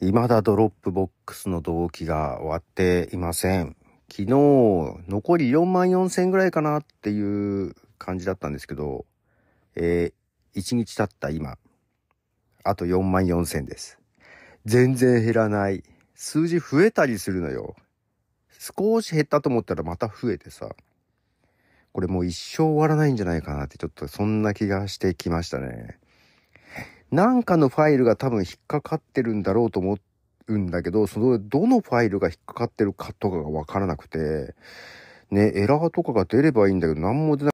未だドロップボックスの同期が終わっていません。昨日、残り4万4千ぐらいかなっていう感じだったんですけど、えー、1日経った今、あと4万4千です。全然減らない。数字増えたりするのよ。少し減ったと思ったらまた増えてさ、これもう一生終わらないんじゃないかなってちょっとそんな気がしてきましたね。なんかのファイルが多分引っかかってるんだろうと思うんだけど、その、どのファイルが引っかかってるかとかがわからなくて、ね、エラーとかが出ればいいんだけど、何も出な